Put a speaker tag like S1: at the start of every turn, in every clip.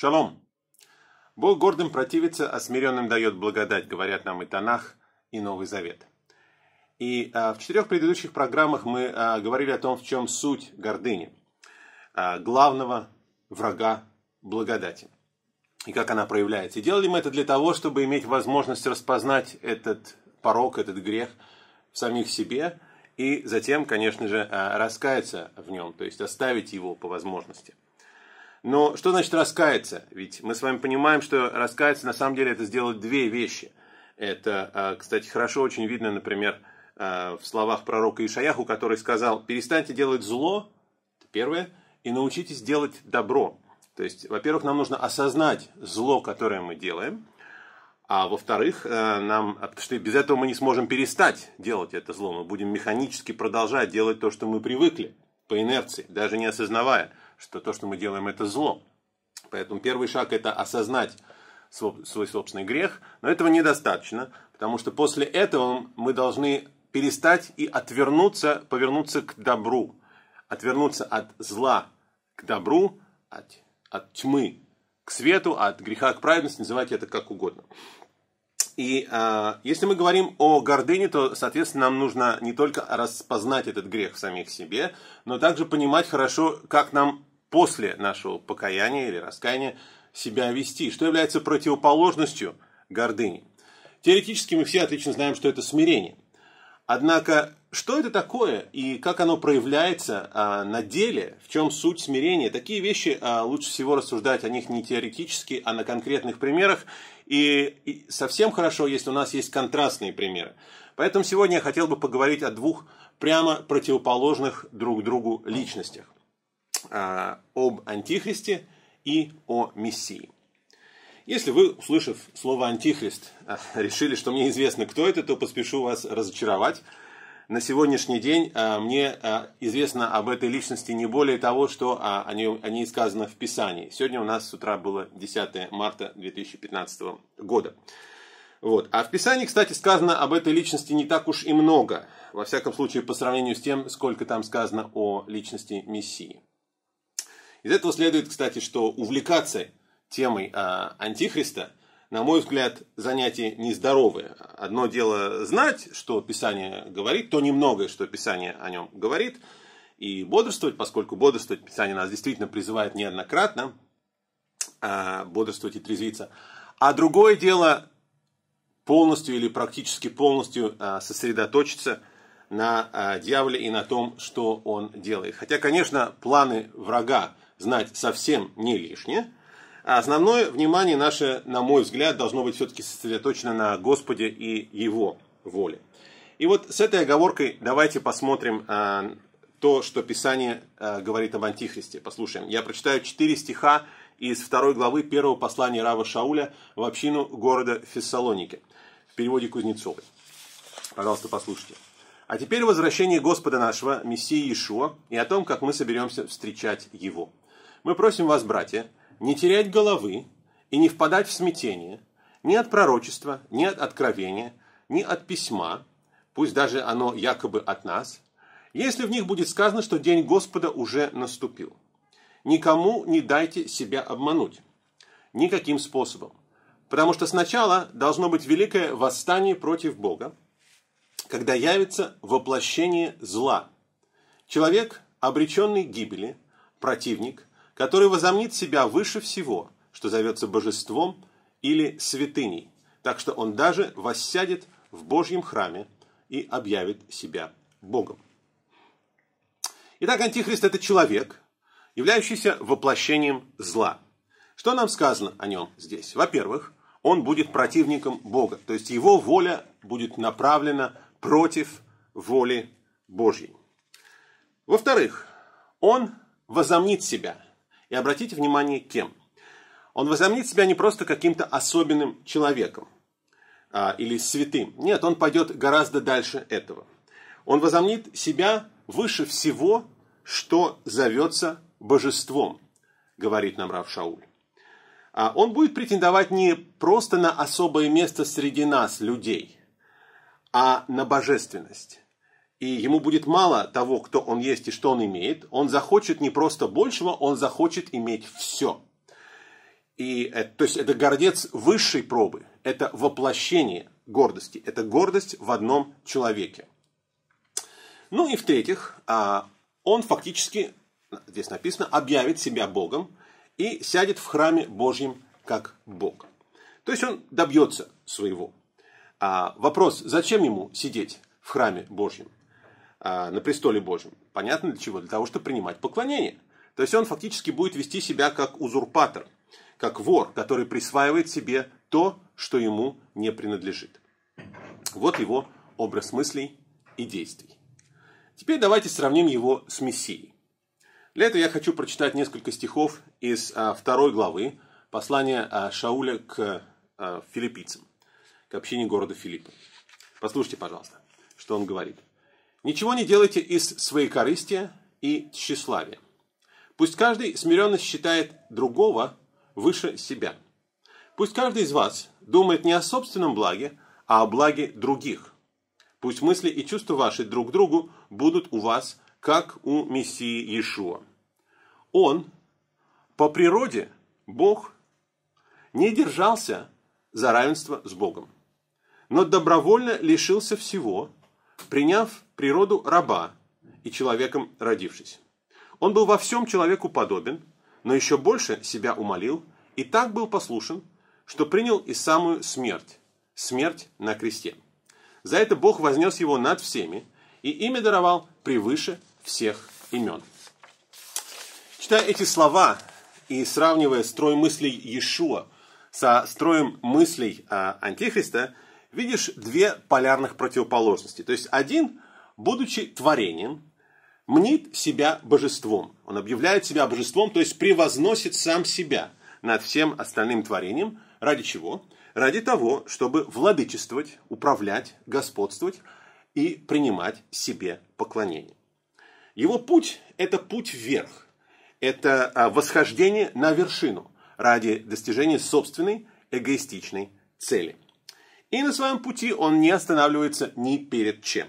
S1: Шалом! Бог гордым противится, а смиренным дает благодать, говорят нам и Танах, и Новый Завет. И а, в четырех предыдущих программах мы а, говорили о том, в чем суть гордыни, а, главного врага благодати, и как она проявляется. И делали мы это для того, чтобы иметь возможность распознать этот порог, этот грех в самих себе, и затем, конечно же, а, раскаяться в нем, то есть оставить его по возможности – но что значит раскаяться? Ведь мы с вами понимаем, что раскаяться на самом деле это сделать две вещи. Это, а, кстати, хорошо очень видно, например, а, в словах пророка Ишаяху, который сказал, перестаньте делать зло, это первое, и научитесь делать добро. То есть, во-первых, нам нужно осознать зло, которое мы делаем, а во-вторых, э, нам, а, потому что без этого мы не сможем перестать делать это зло, мы будем механически продолжать делать то, что мы привыкли по инерции, даже не осознавая что то, что мы делаем, это зло. Поэтому первый шаг – это осознать свой собственный грех, но этого недостаточно, потому что после этого мы должны перестать и отвернуться, повернуться к добру, отвернуться от зла к добру, от, от тьмы к свету, а от греха к праведности, называйте это как угодно. И э, если мы говорим о гордыне, то, соответственно, нам нужно не только распознать этот грех в самих себе, но также понимать хорошо, как нам после нашего покаяния или раскаяния себя вести, что является противоположностью гордыни. Теоретически мы все отлично знаем, что это смирение. Однако, что это такое и как оно проявляется а, на деле, в чем суть смирения, такие вещи а, лучше всего рассуждать о них не теоретически, а на конкретных примерах. И, и совсем хорошо, если у нас есть контрастные примеры. Поэтому сегодня я хотел бы поговорить о двух прямо противоположных друг другу личностях. А, об Антихристе и о Мессии. Если вы, услышав слово «антихрист», а, решили, что мне известно, кто это, то поспешу вас разочаровать. На сегодняшний день а, мне известно об этой личности не более того, что о ней, о ней сказано в Писании. Сегодня у нас с утра было 10 марта 2015 года. Вот. А в Писании, кстати, сказано об этой личности не так уж и много. Во всяком случае, по сравнению с тем, сколько там сказано о личности Мессии. Из этого следует, кстати, что увлекаться темой а, Антихриста, на мой взгляд, занятие нездоровое. Одно дело знать, что Писание говорит, то немногое, что Писание о нем говорит, и бодрствовать, поскольку бодрствовать Писание нас действительно призывает неоднократно, а, бодрствовать и трезвиться. А другое дело полностью или практически полностью а, сосредоточиться на а, дьяволе и на том, что он делает. Хотя, конечно, планы врага знать совсем не лишнее. А основное внимание наше, на мой взгляд, должно быть все-таки сосредоточено на Господе и Его воле. И вот с этой оговоркой давайте посмотрим а, то, что Писание а, говорит об Антихристе. Послушаем. Я прочитаю четыре стиха из второй главы первого послания Рава Шауля в общину города Фессалоники в переводе Кузнецовой. Пожалуйста, послушайте. А теперь возвращение Господа нашего, Мессии Иешуа, и о том, как мы соберемся встречать Его. Мы просим вас, братья, не терять головы и не впадать в смятение ни от пророчества, ни от откровения, ни от письма, пусть даже оно якобы от нас, если в них будет сказано, что день Господа уже наступил. Никому не дайте себя обмануть. Никаким способом. Потому что сначала должно быть великое восстание против Бога, когда явится воплощение зла. Человек, обреченный гибели, противник, который возомнит себя выше всего, что зовется божеством или святыней, так что он даже воссядет в Божьем храме и объявит себя Богом. Итак, Антихрист – это человек, являющийся воплощением зла. Что нам сказано о нем здесь? Во-первых, он будет противником Бога, то есть его воля будет направлена против воли Божьей. Во-вторых, он возомнит себя – и обратите внимание, кем. Он возомнит себя не просто каким-то особенным человеком а, или святым. Нет, он пойдет гораздо дальше этого. Он возомнит себя выше всего, что зовется божеством, говорит нам Рав Шауль. А он будет претендовать не просто на особое место среди нас, людей, а на божественность и ему будет мало того, кто он есть и что он имеет, он захочет не просто большего, он захочет иметь все. И, э, то есть это гордец высшей пробы, это воплощение гордости, это гордость в одном человеке. Ну и в-третьих, а, он фактически, здесь написано, объявит себя Богом и сядет в храме Божьем как Бог. То есть он добьется своего. А вопрос, зачем ему сидеть в храме Божьем? А, на престоле Божьем. Понятно для чего? Для того, чтобы принимать поклонение. То есть он фактически будет вести себя как узурпатор, как вор, который присваивает себе то, что ему не принадлежит. Вот его образ мыслей и действий. Теперь давайте сравним его с Мессией. Для этого я хочу прочитать несколько стихов из а, второй главы послания а, Шауля к а, филиппийцам, к общине города Филиппа. Послушайте, пожалуйста, что он говорит. Ничего не делайте из своей корысти и тщеславия. Пусть каждый смиренно считает другого выше себя. Пусть каждый из вас думает не о собственном благе, а о благе других. Пусть мысли и чувства ваши друг к другу будут у вас, как у Мессии Иешуа. Он, по природе, Бог, не держался за равенство с Богом, но добровольно лишился всего – приняв природу раба и человеком родившись. Он был во всем человеку подобен, но еще больше себя умолил и так был послушен, что принял и самую смерть, смерть на кресте. За это Бог вознес его над всеми и имя даровал превыше всех имен. Читая эти слова и сравнивая строй мыслей Иешуа со строем мыслей а, Антихриста – видишь две полярных противоположности. То есть один, будучи творением, мнит себя божеством. Он объявляет себя божеством, то есть превозносит сам себя над всем остальным творением. Ради чего? Ради того, чтобы владычествовать, управлять, господствовать и принимать себе поклонение. Его путь – это путь вверх. Это а, восхождение на вершину ради достижения собственной эгоистичной цели – и на своем пути он не останавливается ни перед чем.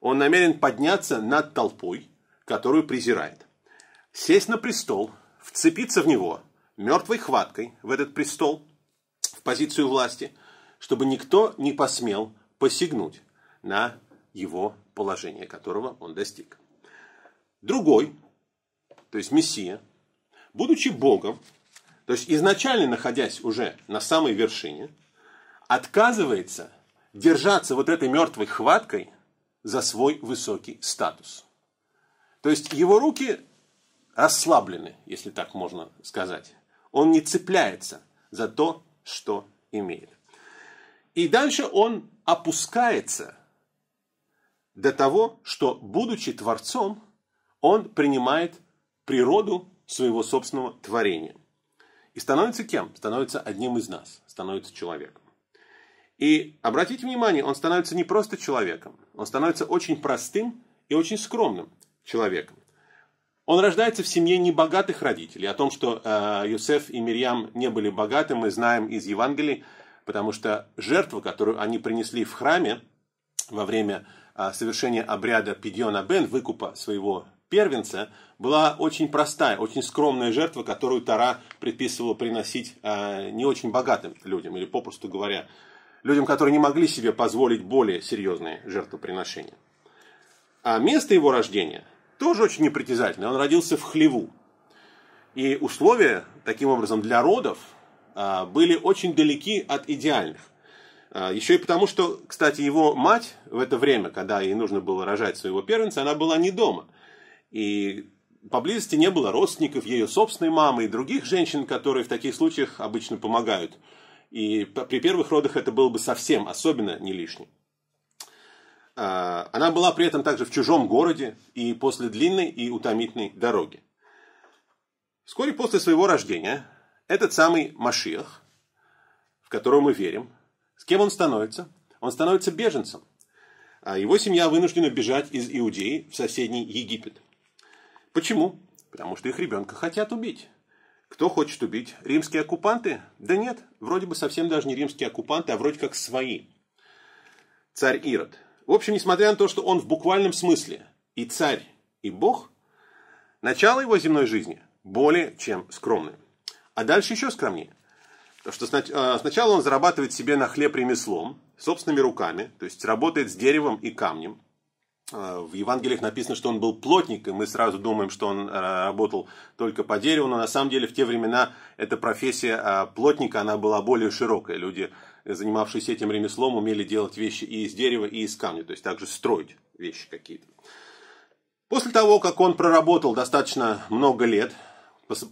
S1: Он намерен подняться над толпой, которую презирает. Сесть на престол, вцепиться в него мертвой хваткой в этот престол, в позицию власти, чтобы никто не посмел посягнуть на его положение, которого он достиг. Другой, то есть Мессия, будучи Богом, то есть изначально находясь уже на самой вершине – отказывается держаться вот этой мертвой хваткой за свой высокий статус. То есть его руки расслаблены, если так можно сказать. Он не цепляется за то, что имеет. И дальше он опускается до того, что, будучи Творцом, он принимает природу своего собственного творения. И становится кем? Становится одним из нас, становится человеком. И обратите внимание, он становится не просто человеком, он становится очень простым и очень скромным человеком. Он рождается в семье небогатых родителей. О том, что э, Юсеф и Мирьям не были богаты, мы знаем из Евангелий, потому что жертва, которую они принесли в храме во время э, совершения обряда Пидиона Бен, выкупа своего первенца, была очень простая, очень скромная жертва, которую Тара предписывала приносить э, не очень богатым людям, или попросту говоря, людям, которые не могли себе позволить более серьезные жертвоприношения. А место его рождения тоже очень непритязательное. Он родился в Хлеву. И условия, таким образом, для родов а, были очень далеки от идеальных. А, Еще и потому, что, кстати, его мать в это время, когда ей нужно было рожать своего первенца, она была не дома. И поблизости не было родственников ее собственной мамы и других женщин, которые в таких случаях обычно помогают и при первых родах это было бы совсем особенно не лишним. А, она была при этом также в чужом городе и после длинной и утомительной дороги. Вскоре после своего рождения этот самый Машиах, в которого мы верим, с кем он становится? Он становится беженцем. А его семья вынуждена бежать из Иудеи в соседний Египет. Почему? Потому что их ребенка хотят убить. Кто хочет убить? Римские оккупанты? Да нет, вроде бы совсем даже не римские оккупанты, а вроде как свои. Царь Ирод. В общем, несмотря на то, что он в буквальном смысле и царь, и бог, начало его земной жизни более чем скромное. А дальше еще скромнее. Потому что э, сначала он зарабатывает себе на хлеб ремеслом, собственными руками, то есть работает с деревом и камнем – а, в Евангелиях написано, что он был плотником, мы сразу думаем, что он а, работал только по дереву, но на самом деле в те времена эта профессия а, плотника, она была более широкая. Люди, занимавшиеся этим ремеслом, умели делать вещи и из дерева, и из камня, то есть также строить вещи какие-то. После того, как он проработал достаточно много лет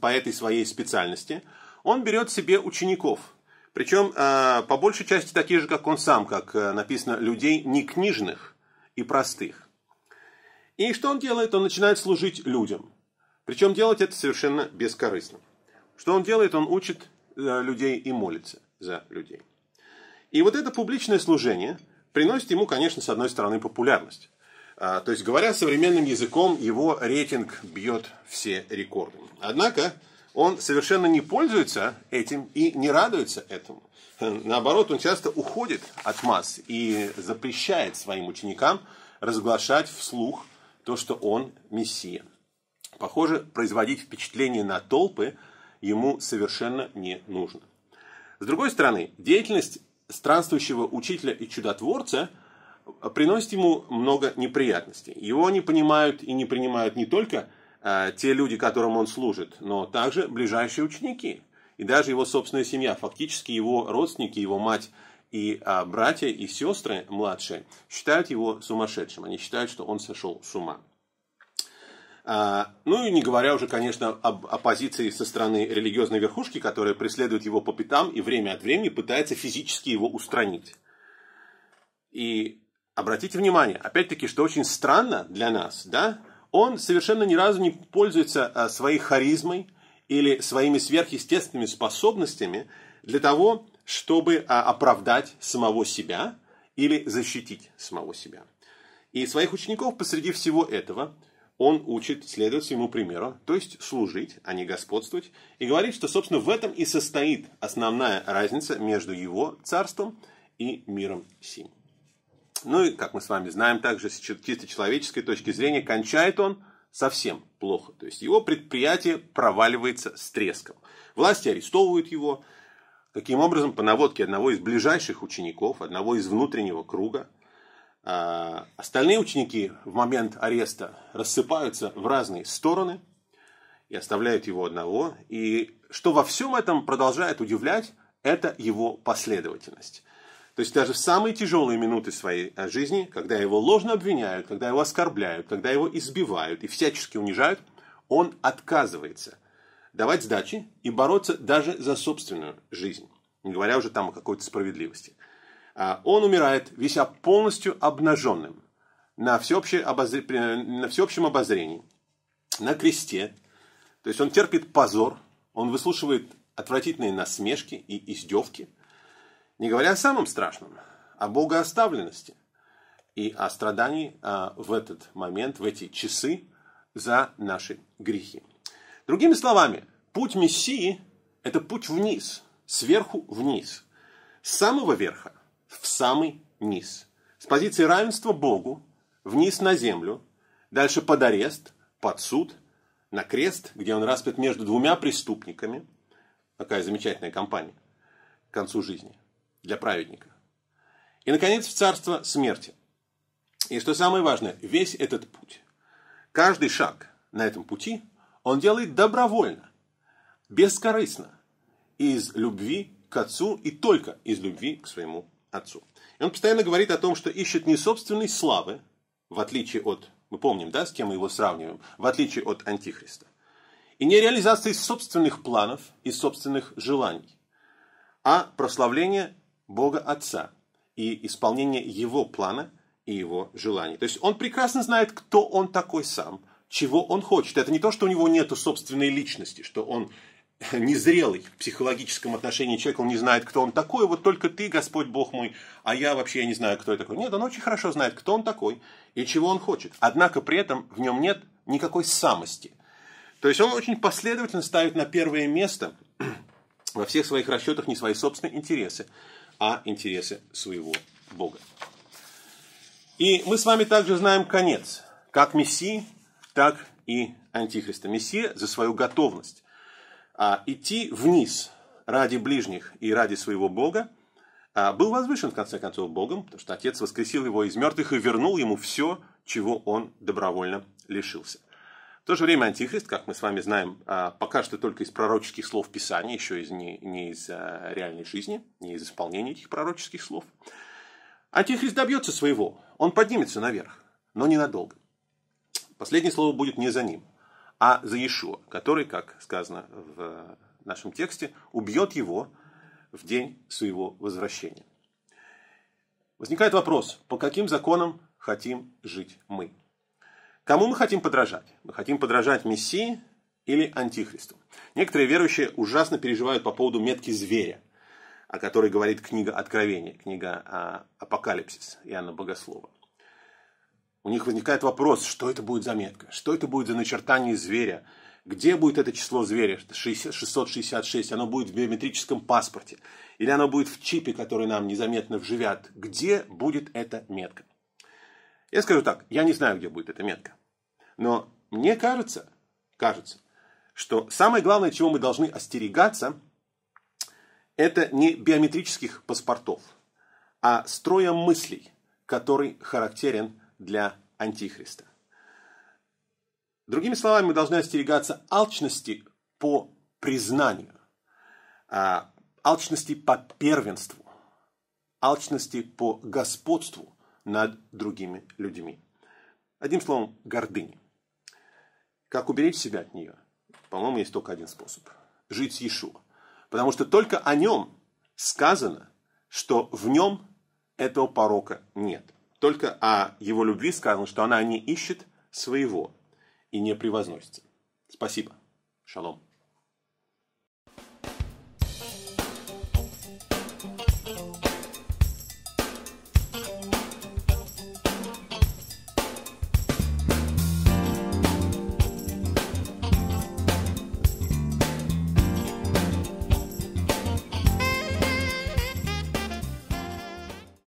S1: по этой своей специальности, он берет себе учеников – причем, по большей части, такие же, как он сам, как э, написано, людей не книжных и простых. И что он делает? Он начинает служить людям. Причем делать это совершенно бескорыстно. Что он делает? Он учит э, людей и молится за людей. И вот это публичное служение приносит ему, конечно, с одной стороны популярность. А, то есть, говоря современным языком, его рейтинг бьет все рекорды. Однако, он совершенно не пользуется этим и не радуется этому. Наоборот, он часто уходит от масс и запрещает своим ученикам разглашать вслух то, что он мессия. Похоже, производить впечатление на толпы ему совершенно не нужно. С другой стороны, деятельность странствующего учителя и чудотворца э, приносит ему много неприятностей. Его не понимают и не принимают не только э, те люди, которым он служит, но также ближайшие ученики и даже его собственная семья, фактически его родственники, его мать и а, братья и сестры младшие считают его сумасшедшим. Они считают, что он сошел с ума. А, ну и не говоря уже, конечно, об оппозиции со стороны религиозной верхушки, которая преследует его по пятам и время от времени пытается физически его устранить. И обратите внимание, опять-таки, что очень странно для нас, да, он совершенно ни разу не пользуется а, своей харизмой или своими сверхъестественными способностями для того, чтобы а, оправдать самого себя или защитить самого себя. И своих учеников посреди всего этого он учит следовать своему примеру, то есть служить, а не господствовать, и говорит, что, собственно, в этом и состоит основная разница между его царством и миром сим. Ну и, как мы с вами знаем, также с чисто человеческой точки зрения, кончает он совсем плохо. То есть его предприятие проваливается с треском. Власти арестовывают его, Таким образом, по наводке одного из ближайших учеников, одного из внутреннего круга, а, остальные ученики в момент ареста рассыпаются в разные стороны и оставляют его одного. И что во всем этом продолжает удивлять, это его последовательность. То есть даже в самые тяжелые минуты своей а, жизни, когда его ложно обвиняют, когда его оскорбляют, когда его избивают и всячески унижают, он отказывается – давать сдачи и бороться даже за собственную жизнь, не говоря уже там о какой-то справедливости. А, он умирает, вися полностью обнаженным, на, всеобще обозр... на всеобщем обозрении, на кресте. То есть он терпит позор, он выслушивает отвратительные насмешки и издевки, не говоря о самом страшном, о богооставленности и о страдании а, в этот момент, в эти часы за наши грехи. Другими словами, путь Мессии – это путь вниз, сверху вниз, с самого верха в самый низ. С позиции равенства Богу, вниз на землю, дальше под арест, под суд, на крест, где он распят между двумя преступниками. Такая замечательная компания к концу жизни для праведника. И, наконец, в царство смерти. И что самое важное, весь этот путь, каждый шаг на этом пути – он делает добровольно, бескорыстно, из любви к отцу и только из любви к своему отцу. И он постоянно говорит о том, что ищет не собственной славы, в отличие от, мы помним, да, с кем мы его сравниваем, в отличие от Антихриста, и не реализации собственных планов и собственных желаний, а прославление Бога Отца и исполнение Его плана и Его желаний. То есть он прекрасно знает, кто он такой сам – чего он хочет. Это не то, что у него нет собственной личности, что он незрелый в психологическом отношении человек, он не знает, кто он такой, вот только ты, Господь Бог мой, а я вообще я не знаю, кто я такой. Нет, он очень хорошо знает, кто он такой и чего он хочет. Однако при этом в нем нет никакой самости. То есть он очень последовательно ставит на первое место во всех своих расчетах не свои собственные интересы, а интересы своего Бога. И мы с вами также знаем конец, как Мессии, так и Антихриста. Мессия за свою готовность а, идти вниз ради ближних и ради своего Бога а, был возвышен, в конце концов, Богом, потому что Отец воскресил его из мертвых и вернул ему все, чего он добровольно лишился. В то же время Антихрист, как мы с вами знаем, а, пока что только из пророческих слов Писания, еще из, не, не из а, реальной жизни, не из исполнения этих пророческих слов. Антихрист добьется своего, он поднимется наверх, но ненадолго. Последнее слово будет не за ним, а за Иешуа, который, как сказано в нашем тексте, убьет его в день своего возвращения. Возникает вопрос, по каким законам хотим жить мы? Кому мы хотим подражать? Мы хотим подражать Мессии или Антихристу? Некоторые верующие ужасно переживают по поводу метки зверя, о которой говорит книга Откровения, книга а, Апокалипсис Иоанна Богослова у них возникает вопрос, что это будет за метка, что это будет за начертание зверя, где будет это число зверя, 666, оно будет в биометрическом паспорте, или оно будет в чипе, который нам незаметно вживят, где будет эта метка. Я скажу так, я не знаю, где будет эта метка, но мне кажется, кажется, что самое главное, чего мы должны остерегаться, это не биометрических паспортов, а строя мыслей, который характерен для Антихриста. Другими словами, мы должны остерегаться алчности по признанию, а, алчности по первенству, алчности по господству над другими людьми. Одним словом, гордыни. Как уберечь себя от нее? По-моему, есть только один способ. Жить с Иешуа. Потому что только о нем сказано, что в нем этого порока нет. Только о его любви сказано, что она не ищет своего и не превозносится. Спасибо. Шалом.